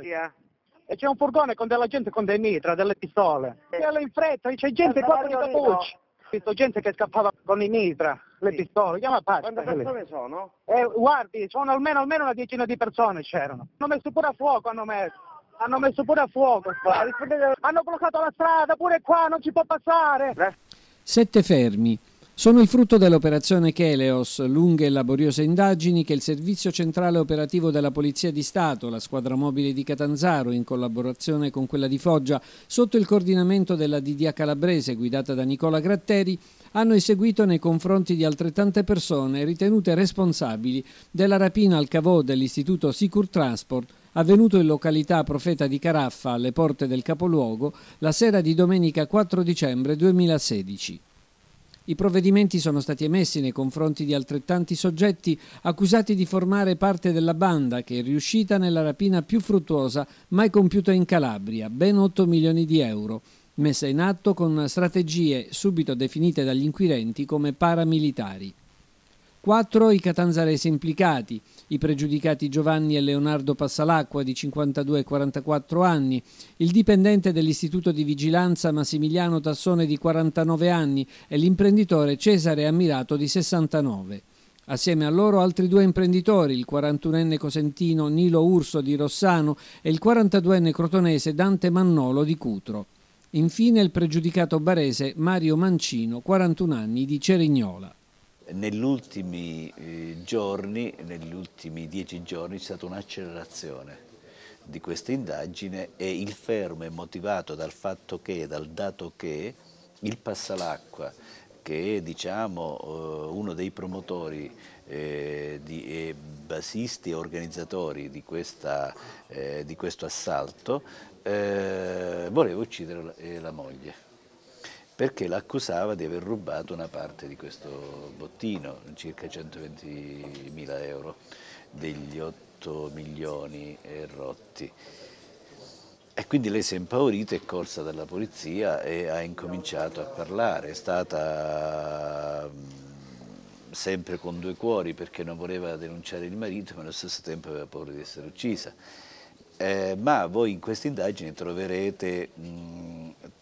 polizia. E c'è un furgone con della gente con dei mitra, delle pistole. Sì. Quello in fretta, c'è gente qua con i cappucci. Ho visto gente che scappava con i mitra, le sì. pistole, chiama pace. Quante persone sono? Eh, guardi, sono almeno, almeno una decina di persone c'erano. Hanno messo pure a fuoco, hanno messo. Hanno messo pure a fuoco qua. Hanno bloccato la strada, pure qua, non ci può passare. Sette fermi sono il frutto dell'operazione Cheleos, lunghe e laboriose indagini che il Servizio Centrale Operativo della Polizia di Stato, la squadra mobile di Catanzaro, in collaborazione con quella di Foggia, sotto il coordinamento della DDA Calabrese guidata da Nicola Gratteri, hanno eseguito nei confronti di altrettante persone ritenute responsabili della rapina al cavò dell'istituto Sicur Transport avvenuto in località Profeta di Caraffa alle porte del capoluogo la sera di domenica 4 dicembre 2016. I provvedimenti sono stati emessi nei confronti di altrettanti soggetti accusati di formare parte della banda che è riuscita nella rapina più fruttuosa mai compiuta in Calabria, ben 8 milioni di euro messa in atto con strategie subito definite dagli inquirenti come paramilitari. 4 i catanzaresi implicati, i pregiudicati Giovanni e Leonardo Passalacqua di 52 e 44 anni, il dipendente dell'Istituto di Vigilanza Massimiliano Tassone di 49 anni e l'imprenditore Cesare Ammirato di 69. Assieme a loro altri due imprenditori, il 41enne cosentino Nilo Urso di Rossano e il 42enne crotonese Dante Mannolo di Cutro. Infine il pregiudicato barese Mario Mancino, 41 anni, di Cerignola negli ultimi eh, giorni, negli ultimi dieci giorni c'è stata un'accelerazione di questa indagine e il fermo è motivato dal fatto che, dal dato che il Passalacqua, che è diciamo, eh, uno dei promotori eh, e di, basisti e organizzatori di, questa, di questo assalto, voleva uccidere la moglie perché l'accusava di aver rubato una parte di questo bottino, circa 120.000 euro degli 8 milioni rotti. E quindi lei si è impaurita, è corsa dalla polizia e ha incominciato a parlare, è stata mm, sempre con due cuori perché non voleva denunciare il marito ma allo stesso tempo aveva paura di essere uccisa eh, ma voi in queste indagini troverete...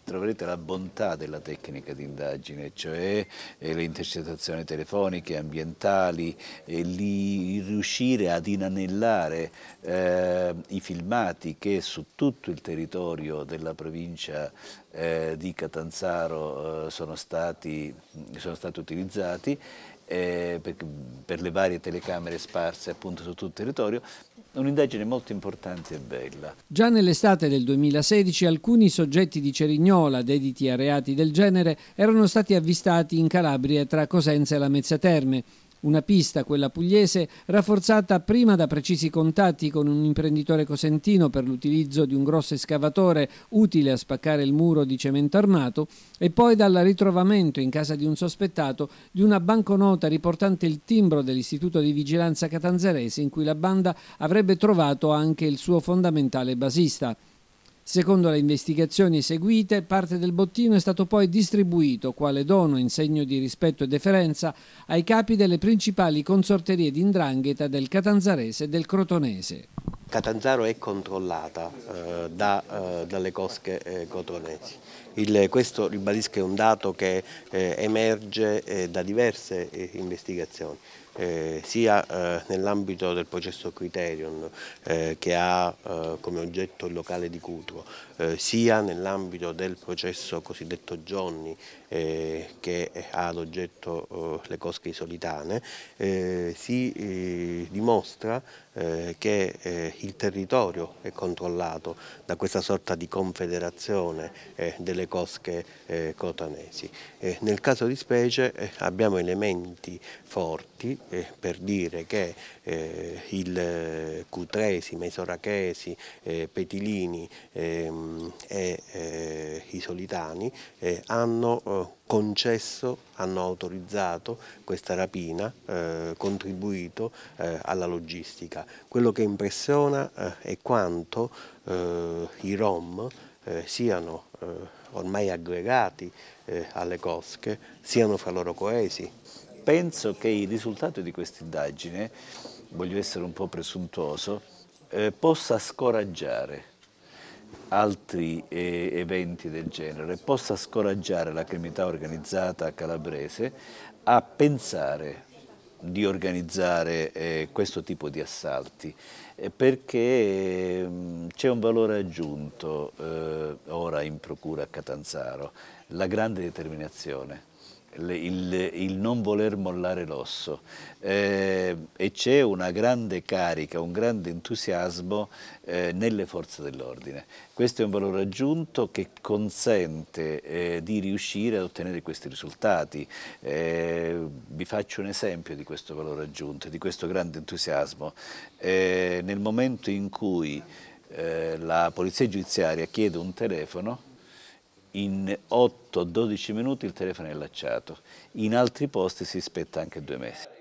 troverete la bontà della tecnica di indagine, cioè eh, le intercettazioni telefoniche, ambientali, lì riuscire ad inanellare eh, i filmati che su tutto il territorio della provincia eh, di Catanzaro eh, sono, stati, sono stati utilizzati eh, per, per, le varie telecamere sparse appunto su tutto il territorio, un'indagine molto importante e bella. Già nell'estate del 2016 alcuni soggetti di Cerignola, dediti a reati del genere, erano stati avvistati in Calabria tra Cosenza e la Mezzia Terme. Una pista, quella pugliese, rafforzata prima da precisi contatti con un imprenditore cosentino per l'utilizzo di un grosso escavatore utile a spaccare il muro di cemento armato e poi dal ritrovamento in casa di un sospettato di una banconota riportante il timbro dell'Istituto di Vigilanza Catanzarese in cui la banda avrebbe trovato anche il suo fondamentale basista. Secondo le investigazioni eseguite, parte del bottino è stato poi distribuito quale dono in segno di rispetto e deferenza ai capi delle principali consorterie di indrangheta del Catanzarese e del Crotonese. Catanzaro è controllata eh, da, eh, dalle cosche eh, cotronesi. Il, questo ribadisco è un dato che eh, emerge eh, da diverse eh, investigazioni. Eh, sia eh, nell'ambito del processo Criterion eh, che ha come oggetto il locale di Cutro, sia nell'ambito del processo cosiddetto Johnny che ha ad oggetto le cosche isolitane, si dimostra che il territorio è controllato da questa sorta di confederazione eh, delle cosche eh, cotanesi. Eh, nel caso di specie abbiamo elementi forti per dire che il Cutresi, Mesorachesi, Petilini ehm, e i Solitani hanno concesso, hanno autorizzato questa rapina, contribuito alla logistica. Quello che impressiona zona eh, e quanto eh, i Rom eh, siano ormai aggregati alle cosche, siano fra loro coesi. Penso che il risultato di questa indagine, voglio essere un po' presuntuoso, possa scoraggiare altri eh, eventi del genere possa scoraggiare la criminalità organizzata calabrese a pensare di organizzare eh, questo tipo di assalti eh, perché c'è un valore aggiunto eh, ora in procura a Catanzaro, la grande determinazione il, il, non voler mollare l'osso eh, e c'è una grande carica, un grande entusiasmo eh, nelle forze dell'ordine. Questo è un valore aggiunto che consente eh, di riuscire ad ottenere questi risultati. Eh, vi faccio un esempio di questo valore aggiunto, di questo grande entusiasmo. Eh, nel momento in cui eh, la polizia giudiziaria chiede un telefono, in 8-12 minuti il telefono è allacciato, in altri posti si spetta anche due mesi.